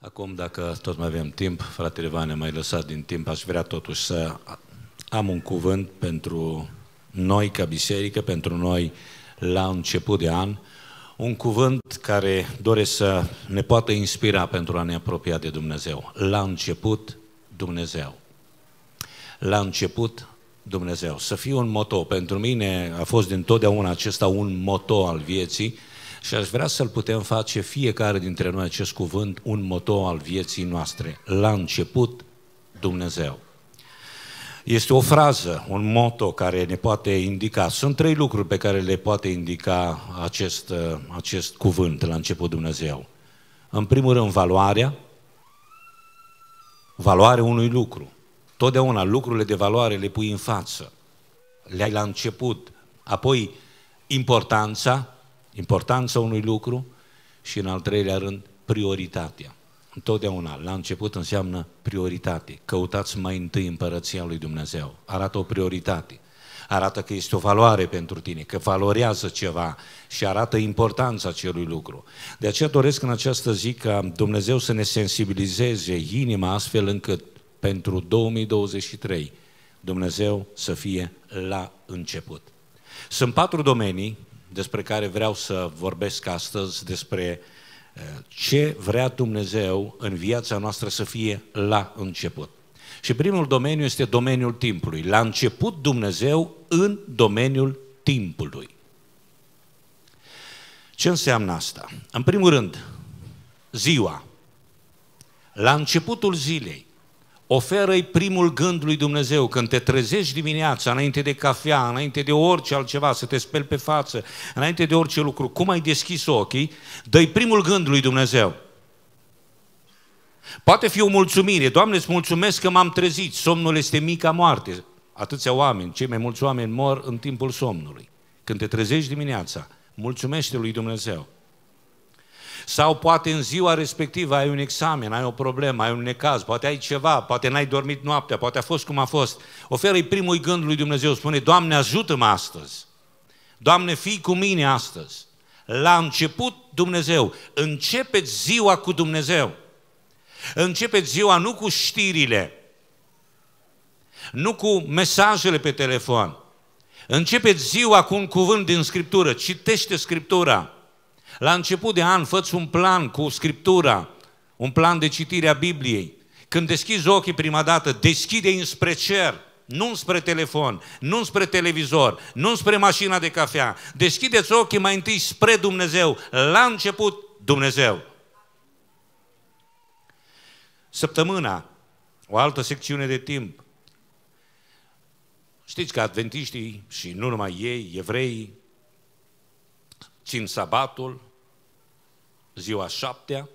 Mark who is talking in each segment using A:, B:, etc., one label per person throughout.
A: Acum, dacă tot mai avem timp, fratele Vane, mai lăsat din timp, aș vrea totuși să am un cuvânt pentru noi ca biserică, pentru noi la început de an, un cuvânt care doresc să ne poată inspira pentru a ne apropia de Dumnezeu. La început, Dumnezeu. La început, Dumnezeu. Să fie un moto. Pentru mine a fost dintotdeauna acesta un moto al vieții, și aș vrea să-l putem face fiecare dintre noi acest cuvânt un moto al vieții noastre. La început, Dumnezeu. Este o frază, un moto care ne poate indica. Sunt trei lucruri pe care le poate indica acest, uh, acest cuvânt la început Dumnezeu. În primul rând, valoarea, valoarea unui lucru. Totdeauna lucrurile de valoare le pui în față. Le ai la început. Apoi, importanța, importanța unui lucru și, în al treilea rând, prioritatea. Întotdeauna, la început înseamnă prioritate. Căutați mai întâi împărăția lui Dumnezeu. Arată o prioritate. Arată că este o valoare pentru tine, că valorează ceva și arată importanța acelui lucru. De aceea doresc în această zi ca Dumnezeu să ne sensibilizeze inima astfel încât pentru 2023 Dumnezeu să fie la început. Sunt patru domenii despre care vreau să vorbesc astăzi, despre eh, ce vrea Dumnezeu în viața noastră să fie la început. Și primul domeniu este domeniul timpului. La început Dumnezeu în domeniul timpului. Ce înseamnă asta? În primul rând, ziua. La începutul zilei, Oferă-i primul gând lui Dumnezeu când te trezești dimineața, înainte de cafea, înainte de orice altceva, să te speli pe față, înainte de orice lucru, cum ai deschis ochii, dă-i primul gând lui Dumnezeu. Poate fi o mulțumire. Doamne, îți mulțumesc că m-am trezit. Somnul este mica moarte. Atâția oameni, cei mai mulți oameni mor în timpul somnului. Când te trezești dimineața, mulțumește lui Dumnezeu. Sau poate în ziua respectivă ai un examen, ai o problemă, ai un necaz, poate ai ceva, poate n-ai dormit noaptea, poate a fost cum a fost. Oferă-i primul gând lui Dumnezeu, spune, Doamne ajută-mă astăzi. Doamne, fii cu mine astăzi. La început Dumnezeu, începeți ziua cu Dumnezeu. Începeți ziua nu cu știrile, nu cu mesajele pe telefon. Începeți ziua cu un cuvânt din Scriptură, citește Scriptura. La început de an, făți un plan cu Scriptura, un plan de citire a Bibliei. Când deschizi ochii prima dată, deschide înspre cer, nu spre telefon, nu spre televizor, nu spre mașina de cafea. Deschideți ochii mai întâi spre Dumnezeu. La început, Dumnezeu. Săptămâna, o altă secțiune de timp. Știți că adventiștii și nu numai ei, evrei, țin sabatul, ziua șaptea,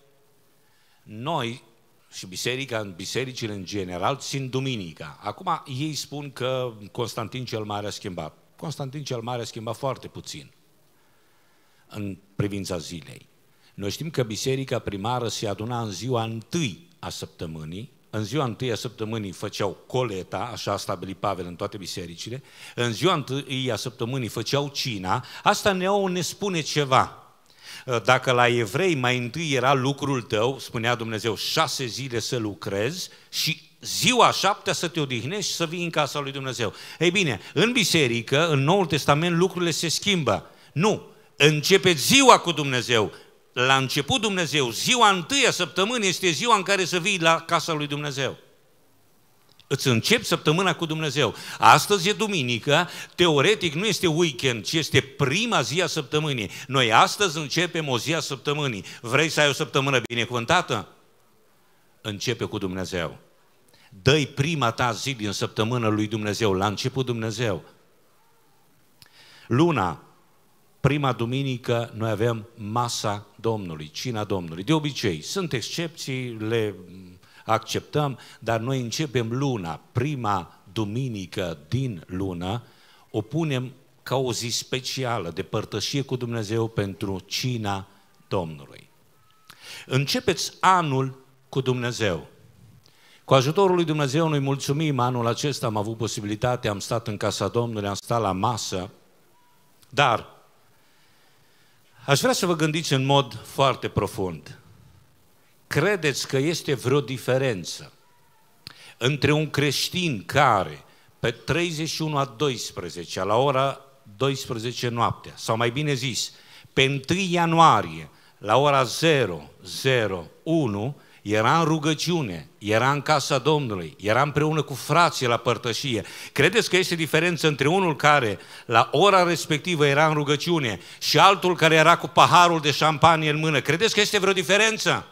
A: noi și biserica, bisericile în general, țin duminica. Acum ei spun că Constantin cel Mare a schimbat. Constantin cel Mare a schimbat foarte puțin în privința zilei. Noi știm că biserica primară se aduna în ziua întâi a săptămânii, în ziua întâi a săptămânii făceau coleta, așa a stabilit Pavel în toate bisericile, în ziua întâi a săptămânii făceau cina, asta ne, ne spune ceva. Eh, dacă la evrei mai întâi era lucrul tău, spunea Dumnezeu, șase zile să lucrezi și ziua șaptea să te odihnești și să vii în casa lui Dumnezeu. Ei bine, în biserică, în Noul Testament, lucrurile se schimbă. Nu, începe ziua cu Dumnezeu. La început Dumnezeu, ziua întâia săptămânii este ziua în care să vii la casa lui Dumnezeu. Îți începi săptămâna cu Dumnezeu. Astăzi e duminică, teoretic nu este weekend, ci este prima zi a săptămânii. Noi astăzi începem o zi a săptămânii. Vrei să ai o săptămână binecuvântată? Începe cu Dumnezeu. Dă-i prima ta zi din săptămână lui Dumnezeu, la început Dumnezeu. Luna, prima duminică, noi avem masa Domnului, cina Domnului. De obicei, sunt excepții, le acceptăm, dar noi începem luna, prima duminică din lună, o punem ca o zi specială de părtășie cu Dumnezeu pentru cina Domnului. Începeți anul cu Dumnezeu. Cu ajutorul lui Dumnezeu noi mulțumim, anul acesta am avut posibilitatea, am stat în casa Domnului, am stat la masă, dar aș vrea să vă gândiți în mod foarte profund credeți că este vreo diferență între un creștin care pe 31 a 12, la ora 12 noaptea, sau mai bine zis, pe 1 ianuarie, la ora 001, era în rugăciune, era în casa Domnului, era împreună cu frații la părtășie. Credeți că este diferență între unul care la ora respectivă era în rugăciune și altul care era cu paharul de șampanie în mână? Credeți că este vreo diferență?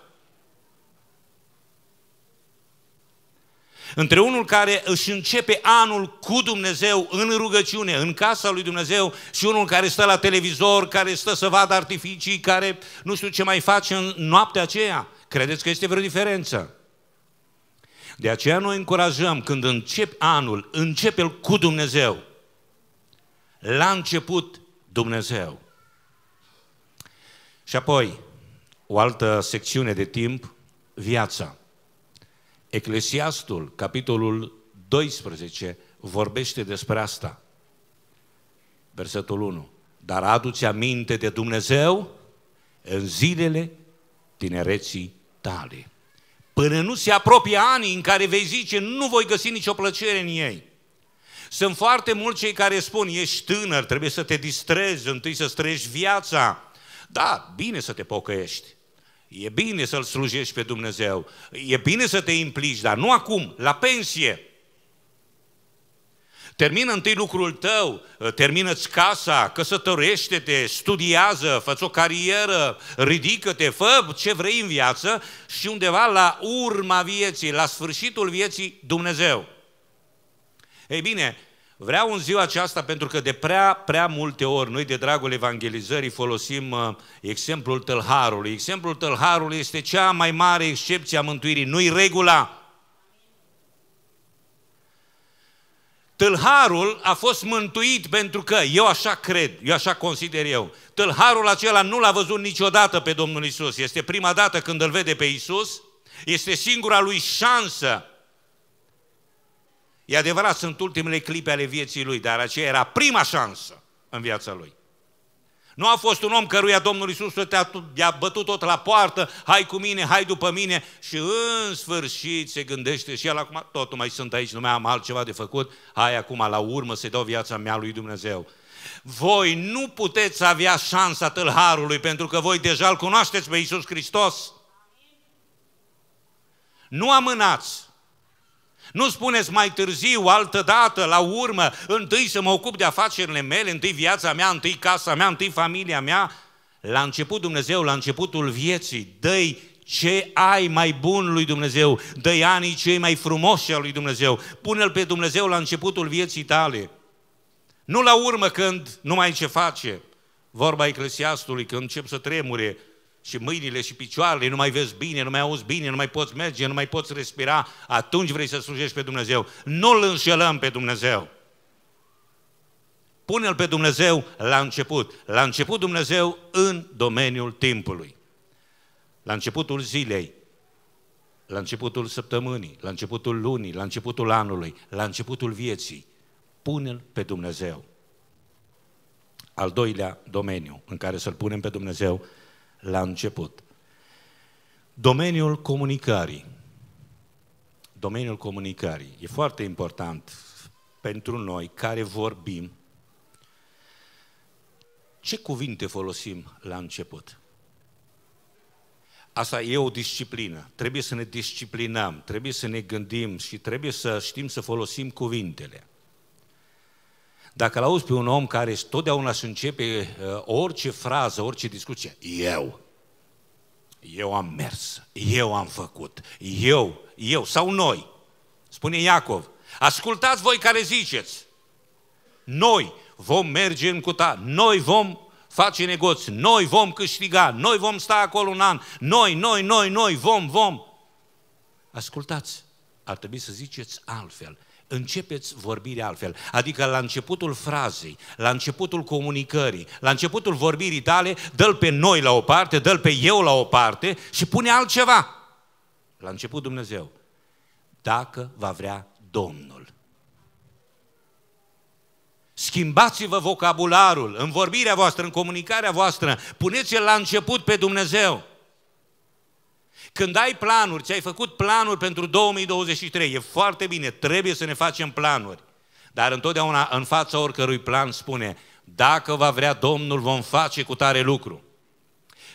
A: Între unul care își începe anul cu Dumnezeu, în rugăciune, în casa lui Dumnezeu, și unul care stă la televizor, care stă să vadă artificii, care nu știu ce mai face în noaptea aceea, credeți că este vreo diferență? De aceea noi încurajăm când începe anul, începe-l cu Dumnezeu. La început, Dumnezeu. Și apoi, o altă secțiune de timp, viața. Eclesiastul, capitolul 12, vorbește despre asta. Versetul 1. Dar aduți aminte de Dumnezeu în zilele tinereții tale. Până nu se apropie anii în care vei zice, nu voi găsi nicio plăcere în ei. Sunt foarte mulți cei care spun, ești tânăr, trebuie să te distrezi, întâi să străiești viața. Da, bine să te pocăiești. E bine să-L slujești pe Dumnezeu. E bine să te implici, dar nu acum, la pensie. Termină întâi lucrul tău, termină-ți casa, căsătorește-te, studiază, fă o carieră, ridică-te, fă ce vrei în viață și undeva la urma vieții, la sfârșitul vieții, Dumnezeu. Ei bine, Vreau în ziua aceasta, pentru că de prea, prea multe ori noi de dragul evangelizării folosim uh, exemplul tălharului. Exemplul tălharului este cea mai mare excepție a mântuirii, nu-i regula. Tălharul a fost mântuit pentru că, eu așa cred, eu așa consider eu, tălharul acela nu l-a văzut niciodată pe Domnul Isus. Este prima dată când îl vede pe Isus, este singura lui șansă E adevărat, sunt ultimele clipe ale vieții lui, dar aceea era prima șansă în viața lui. Nu a fost un om căruia Domnul Iisus i-a bătut tot la poartă, hai cu mine, hai după mine și în sfârșit se gândește și el acum, totul mai sunt aici, nu mai am altceva de făcut, hai acum la urmă să-i dau viața mea lui Dumnezeu. Voi nu puteți avea șansa tâlharului pentru că voi deja îl cunoașteți pe Iisus Hristos. Nu amânați, nu spuneți mai târziu, altă dată, la urmă, întâi să mă ocup de afacerile mele, întâi viața mea, întâi casa mea, întâi familia mea. La început Dumnezeu, la începutul vieții, dă ce ai mai bun lui Dumnezeu, dă anii cei mai frumoși al lui Dumnezeu, pune-L pe Dumnezeu la începutul vieții tale. Nu la urmă când nu mai ce face. Vorba Eclesiastului, când încep să tremure, și mâinile și picioarele, nu mai vezi bine, nu mai auzi bine, nu mai poți merge, nu mai poți respira, atunci vrei să slujești pe Dumnezeu. Nu-L înșelăm pe Dumnezeu. Pune-L pe Dumnezeu la început. La început Dumnezeu în domeniul timpului. La începutul zilei, la începutul săptămânii, la începutul lunii, la începutul anului, la începutul vieții. Pune-L pe Dumnezeu. Al doilea domeniu în care să-L punem pe Dumnezeu la început. Domeniul comunicării. Domeniul comunicării. E foarte important pentru noi care vorbim. Ce cuvinte folosim la început? Asta e o disciplină. Trebuie să ne disciplinăm, trebuie să ne gândim și trebuie să știm să folosim cuvintele. Dacă l auzi pe un om care totdeauna își începe uh, orice frază, orice discuție, eu, eu am mers, eu am făcut, eu, eu sau noi, spune Iacov, ascultați voi care ziceți, noi vom merge în cuta, noi vom face negoți, noi vom câștiga, noi vom sta acolo un an, noi, noi, noi, noi, vom, vom. Ascultați, ar trebui să ziceți altfel începeți vorbirea altfel. Adică la începutul frazei, la începutul comunicării, la începutul vorbirii tale, dă-l pe noi la o parte, dă-l pe eu la o parte și pune altceva. La început Dumnezeu. Dacă va vrea Domnul. Schimbați-vă vocabularul în vorbirea voastră, în comunicarea voastră. Puneți-l la început pe Dumnezeu. Când ai planuri, ți-ai făcut planuri pentru 2023, e foarte bine, trebuie să ne facem planuri. Dar întotdeauna în fața oricărui plan spune, dacă va vrea Domnul, vom face cu tare lucru.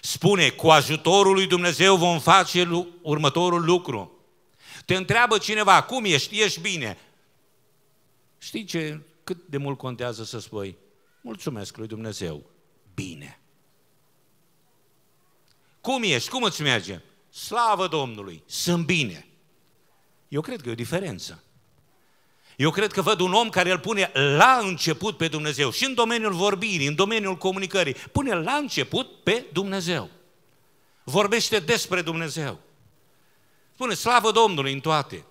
A: Spune, cu ajutorul lui Dumnezeu vom face următorul lucru. Te întreabă cineva, cum ești? Ești bine. Știi ce? Cât de mult contează să spui? Mulțumesc lui Dumnezeu. Bine. Cum ești? Cum îți merge? Slavă Domnului, sunt bine. Eu cred că e o diferență. Eu cred că văd un om care îl pune la început pe Dumnezeu și în domeniul vorbirii, în domeniul comunicării, pune la început pe Dumnezeu. Vorbește despre Dumnezeu. Spune slavă Domnului în toate.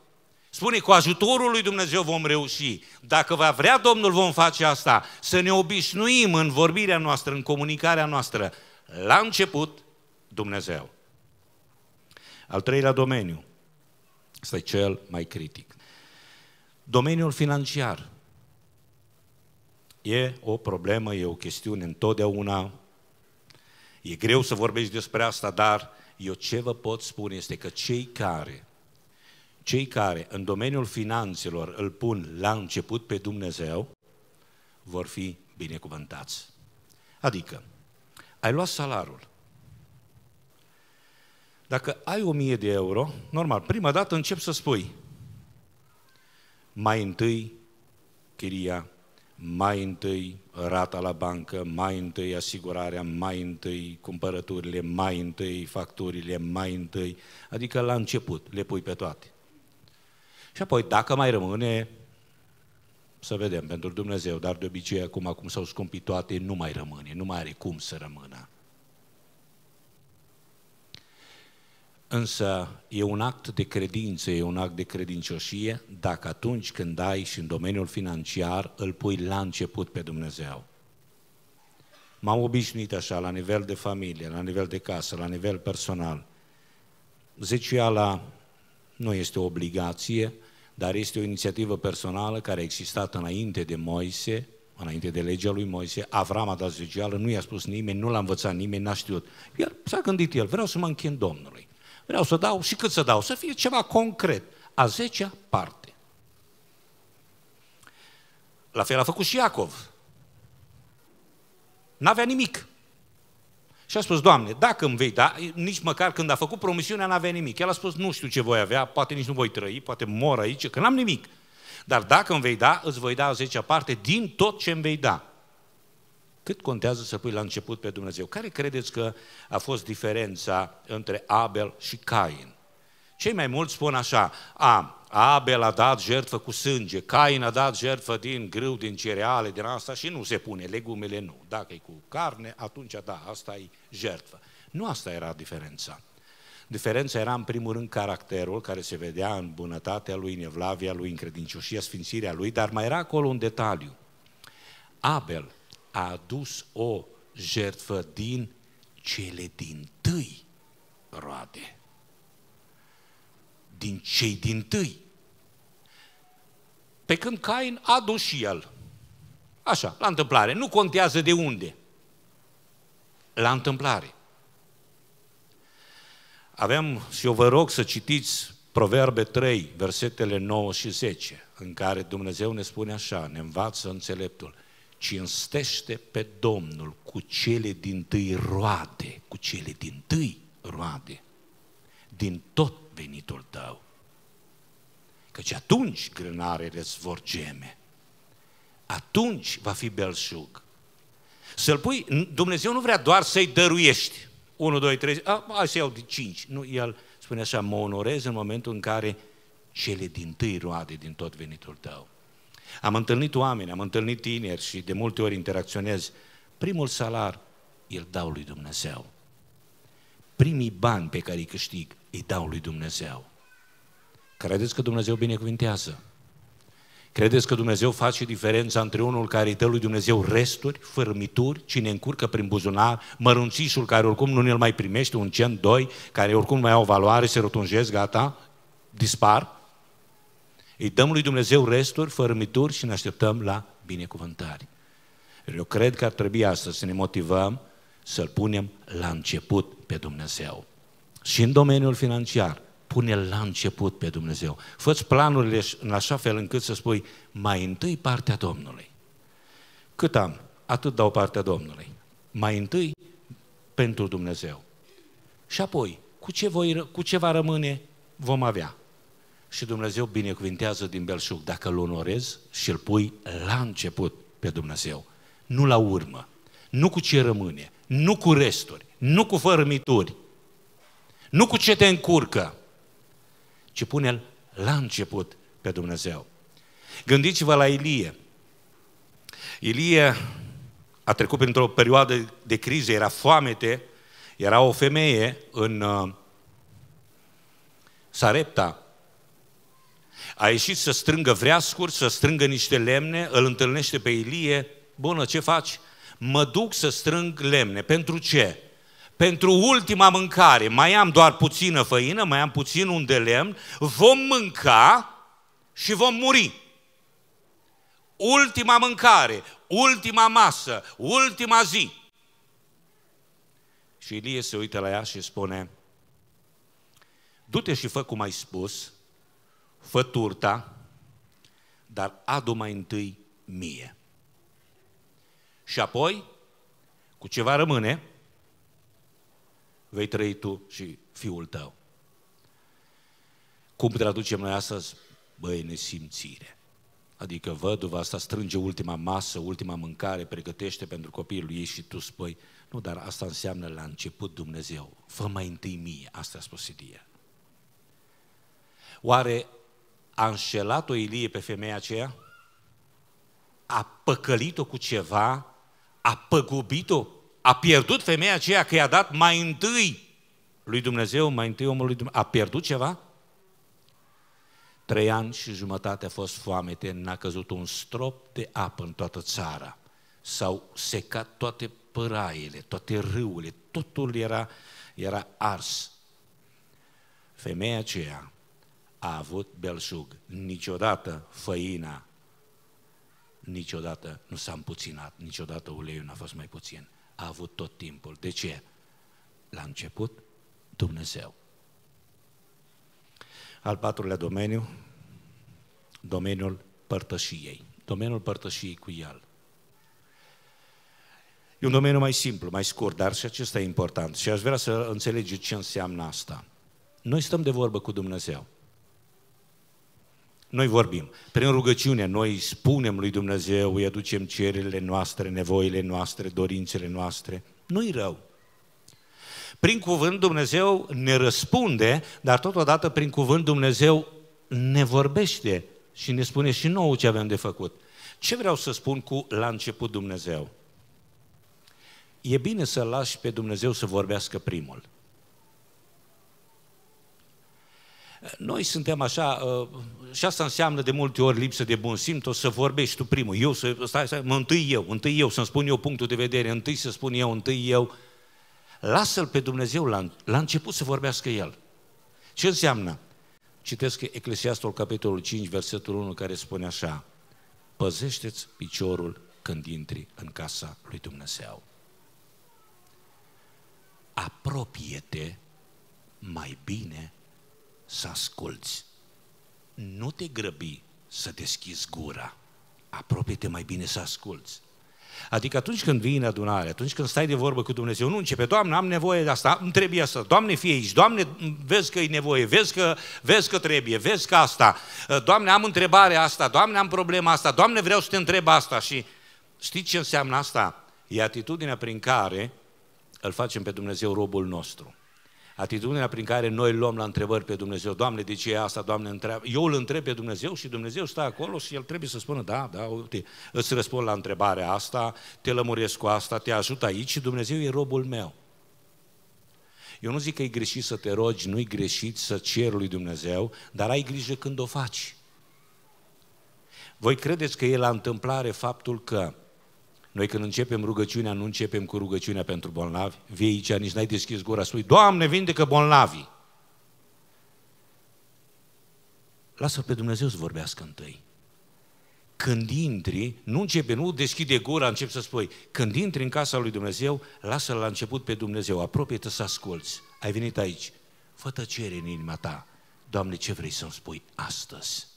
A: Spune, cu ajutorul lui Dumnezeu vom reuși. Dacă va vrea Domnul, vom face asta. Să ne obișnuim în vorbirea noastră, în comunicarea noastră. La început, Dumnezeu. Al treilea domeniu, ăsta e cel mai critic. Domeniul financiar. E o problemă, e o chestiune întotdeauna. E greu să vorbești despre asta, dar eu ce vă pot spune este că cei care, cei care în domeniul finanțelor îl pun la început pe Dumnezeu, vor fi binecuvântați. Adică, ai luat salarul, dacă ai 1000 de euro, normal, prima dată încep să spui mai întâi chiria, mai întâi rata la bancă, mai întâi asigurarea, mai întâi cumpărăturile, mai întâi facturile, mai întâi, adică la început le pui pe toate. Și apoi, dacă mai rămâne, să vedem, pentru Dumnezeu, dar de obicei acum, cum s-au scumpit toate, nu mai rămâne, nu mai are cum să rămână. Însă e un act de credință, e un act de credincioșie dacă atunci când ai și în domeniul financiar îl pui la început pe Dumnezeu. M-am obișnuit așa la nivel de familie, la nivel de casă, la nivel personal. Zeciala nu este o obligație, dar este o inițiativă personală care a existat înainte de Moise, înainte de legea lui Moise, Avram a dat zeciuială, nu i-a spus nimeni, nu l-a învățat nimeni, n-a știut. El s-a gândit el, vreau să mă închin Domnului. Vreau să dau și cât să dau? Să fie ceva concret. A zecea parte. La fel a făcut și Iacov. N-avea nimic. Și a spus, Doamne, dacă îmi vei da, nici măcar când a făcut promisiunea, n-avea nimic. El a spus, nu știu ce voi avea, poate nici nu voi trăi, poate mor aici, că n-am nimic. Dar dacă îmi vei da, îți voi da a zecea parte din tot ce îmi vei da. Cât contează să pui la început pe Dumnezeu? Care credeți că a fost diferența între Abel și Cain? Cei mai mulți spun așa, a, Abel a dat jertfă cu sânge, Cain a dat jertfă din grâu, din cereale, din asta și nu se pune, legumele nu. Dacă e cu carne, atunci da, asta e jertfă. Nu asta era diferența. Diferența era în primul rând caracterul care se vedea în bunătatea lui, în evlavia lui, în credincioșia, sfințirea lui, dar mai era acolo un detaliu. Abel a adus o jertfă din cele din tâi roade. Din cei din tâi. Pe când Cain a adus și el. Așa, la întâmplare. Nu contează de unde. La întâmplare. Aveam, și eu vă rog să citiți Proverbe 3, versetele 9 și 10, în care Dumnezeu ne spune așa, ne învață înțeleptul cinstește pe Domnul cu cele din tâi roade, cu cele din tâi roade, din tot venitul tău. Căci atunci grânarele îți vor geme. Atunci va fi belșug. Să-l pui, Dumnezeu nu vrea doar să-i dăruiești. 1, 2, 3, a, hai să iau de 5. Nu, el spune așa, mă onorez în momentul în care cele din tâi roade din tot venitul tău. Am întâlnit oameni, am întâlnit tineri și de multe ori interacționez. Primul salar îl dau lui Dumnezeu. Primii bani pe care îi câștig îi dau lui Dumnezeu. Credeți că Dumnezeu binecuvintează? Credeți că Dumnezeu face diferența între unul care îi dă lui Dumnezeu resturi, fărmituri, cine încurcă prin buzunar, mărunțișul care oricum nu îl mai primește, un cent, doi, care oricum mai au valoare, se rotunjesc, gata, dispar? Îi dăm lui Dumnezeu resturi, fărâmituri și ne așteptăm la binecuvântare. Eu cred că ar trebui astăzi să ne motivăm să-L punem la început pe Dumnezeu. Și în domeniul financiar, pune-L la început pe Dumnezeu. Fă-ți planurile în așa fel încât să spui mai întâi partea Domnului. Cât am? Atât dau partea Domnului. Mai întâi pentru Dumnezeu. Și apoi, cu ce, voi, cu ce va rămâne, vom avea și Dumnezeu binecuvintează din belșug dacă îl onorezi și îl pui la început pe Dumnezeu, nu la urmă, nu cu ce rămâne, nu cu resturi, nu cu fărâmituri, nu cu ce te încurcă, ci pune-l la început pe Dumnezeu. Gândiți-vă la Ilie. Ilie a trecut printr-o perioadă de criză, era foamete, era o femeie în uh, Sarepta, a ieșit să strângă vreascuri, să strângă niște lemne, îl întâlnește pe Ilie. Bună, ce faci? Mă duc să strâng lemne. Pentru ce? Pentru ultima mâncare. Mai am doar puțină făină, mai am puțin un de lemn. Vom mânca și vom muri. Ultima mâncare, ultima masă, ultima zi. Și Ilie se uită la ea și spune, du-te și fă cum ai spus, fă turta, dar adu mai întâi mie. Și apoi, cu ceva rămâne, vei trăi tu și fiul tău. Cum traducem noi astăzi? Băi, nesimțire. Adică văduva asta strânge ultima masă, ultima mâncare, pregătește pentru copilul ei și tu spui, nu, dar asta înseamnă la început Dumnezeu, fă mai întâi mie, asta a spus Sidia. Oare a înșelat-o Ilie pe femeia aceea? A păcălit-o cu ceva? A păgubit-o? A pierdut femeia aceea că i-a dat mai întâi lui Dumnezeu, mai întâi omului Dumnezeu? A pierdut ceva? Trei ani și jumătate a fost foamete, n-a căzut un strop de apă în toată țara. S-au secat toate păraiele, toate râurile, totul era, era ars. Femeia aceea a avut belșug. Niciodată făina, niciodată nu s-a împuținat, niciodată uleiul n-a fost mai puțin. A avut tot timpul. De ce? La început, Dumnezeu. Al patrulea domeniu, domeniul părtășiei. Domeniul părtășiei cu El. E un domeniu mai simplu, mai scurt, dar și acesta e important. Și aș vrea să înțelegeți ce înseamnă asta. Noi stăm de vorbă cu Dumnezeu. Noi vorbim. Prin rugăciune noi spunem lui Dumnezeu, îi aducem cererile noastre, nevoile noastre, dorințele noastre. Nu-i rău. Prin cuvânt Dumnezeu ne răspunde, dar totodată prin cuvânt Dumnezeu ne vorbește și ne spune și nouă ce avem de făcut. Ce vreau să spun cu la început Dumnezeu? E bine să lași pe Dumnezeu să vorbească primul. Noi suntem așa, uh, și asta înseamnă de multe ori lipsă de bun simț, o să vorbești tu primul, eu să, stai, stai, mă, întâi eu, întâi eu, să-mi spun eu punctul de vedere, întâi să spun eu, întâi eu. Lasă-L pe Dumnezeu la, la început să vorbească El. Ce înseamnă? Citesc Eclesiastul, capitolul 5, versetul 1, care spune așa, păzește-ți piciorul când intri în casa lui Dumnezeu. Apropie-te mai bine să asculți nu te grăbi să deschizi gura. Apropie-te mai bine să asculți. Adică atunci când vine adunare, atunci când stai de vorbă cu Dumnezeu, nu începe, Doamne, am nevoie de asta, îmi trebuie asta, Doamne, fie aici, Doamne, vezi că e nevoie, vezi că, vezi că trebuie, vezi că asta, Doamne, am întrebarea asta, Doamne, am problema asta, Doamne, vreau să te întreb asta și știi ce înseamnă asta? E atitudinea prin care îl facem pe Dumnezeu robul nostru. Atitudinea prin care noi luăm la întrebări pe Dumnezeu, Doamne, de ce e asta, Doamne, întreabă. eu îl întreb pe Dumnezeu și Dumnezeu stă acolo și el trebuie să spună, da, da, uite, îți răspund la întrebarea asta, te lămuresc cu asta, te ajut aici și Dumnezeu e robul meu. Eu nu zic că e greșit să te rogi, nu-i greșit să ceri lui Dumnezeu, dar ai grijă când o faci. Voi credeți că e la întâmplare faptul că noi când începem rugăciunea, nu începem cu rugăciunea pentru bolnavi. Vii aici, nici n-ai deschis gura, spui, Doamne, vindecă bolnavii! Lasă pe Dumnezeu să vorbească întâi. Când intri, nu începe, nu deschide gura, încep să spui, când intri în casa lui Dumnezeu, lasă-l la început pe Dumnezeu, apropie-te să asculți. Ai venit aici, fă tăcere în inima ta. Doamne, ce vrei să-mi spui astăzi?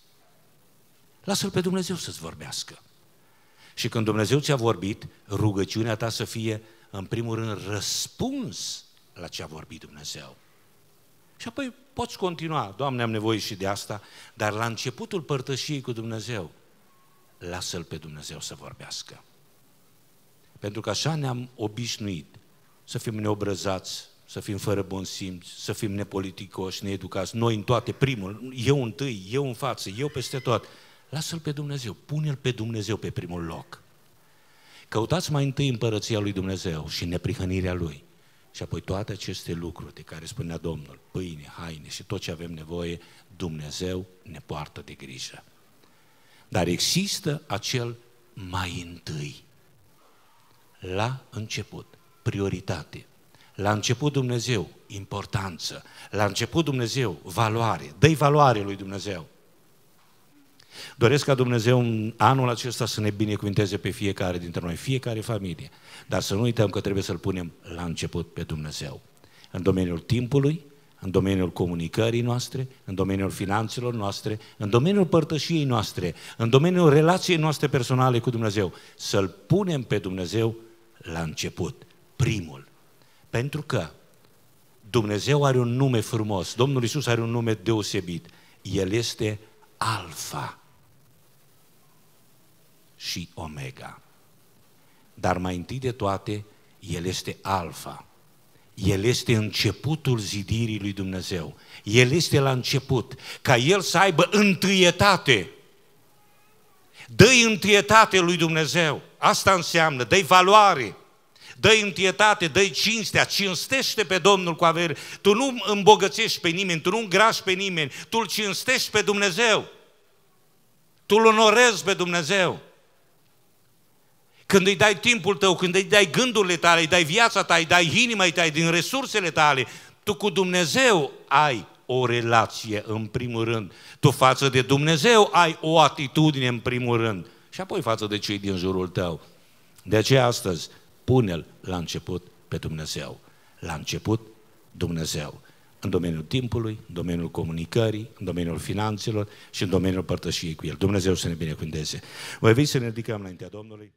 A: Lasă-l pe Dumnezeu să-ți vorbească. Și când Dumnezeu ți-a vorbit, rugăciunea ta să fie, în primul rând, răspuns la ce a vorbit Dumnezeu. Și apoi poți continua, Doamne, am nevoie și de asta, dar la începutul părtășiei cu Dumnezeu, lasă-L pe Dumnezeu să vorbească. Pentru că așa ne-am obișnuit să fim neobrăzați, să fim fără bun simț, să fim nepoliticoși, needucați, noi în toate, primul, eu întâi, eu în față, eu peste tot. Lasă-L pe Dumnezeu, pune-L pe Dumnezeu pe primul loc. Căutați mai întâi împărăția lui Dumnezeu și neprihănirea lui. Și apoi toate aceste lucruri de care spunea Domnul, pâine, haine și tot ce avem nevoie, Dumnezeu ne poartă de grijă. Dar există acel mai întâi. La început, prioritate. La început Dumnezeu, importanță. La început Dumnezeu, valoare. Dă-i valoare lui Dumnezeu. Doresc ca Dumnezeu în anul acesta să ne binecuvinteze pe fiecare dintre noi, fiecare familie. Dar să nu uităm că trebuie să-L punem la început pe Dumnezeu. În domeniul timpului, în domeniul comunicării noastre, în domeniul finanțelor noastre, în domeniul părtășiei noastre, în domeniul relației noastre personale cu Dumnezeu. Să-L punem pe Dumnezeu la început, primul. Pentru că Dumnezeu are un nume frumos, Domnul Isus are un nume deosebit. El este Alfa și Omega. Dar mai întâi de toate, El este Alfa. El este începutul zidirii lui Dumnezeu. El este la început. Ca El să aibă întâietate. Dă-i întâietate lui Dumnezeu. Asta înseamnă, dă-i valoare dă-i întietate, dă-i cinstea, cinstește pe Domnul cu avere. Tu nu îmbogățești pe nimeni, tu nu îngrași pe nimeni, tu îl cinstești pe Dumnezeu. Tu îl onorezi pe Dumnezeu când îi dai timpul tău, când îi dai gândurile tale, îi dai viața ta, îi dai inima, îi dai din resursele tale, tu cu Dumnezeu ai o relație în primul rând. Tu față de Dumnezeu ai o atitudine în primul rând. Și apoi față de cei din jurul tău. De aceea astăzi, pune-L la început pe Dumnezeu. La început, Dumnezeu. În domeniul timpului, în domeniul comunicării, în domeniul finanțelor și în domeniul părtășiei cu El. Dumnezeu să ne binecuvânteze. Voi vii să ne ridicăm înaintea Domnului.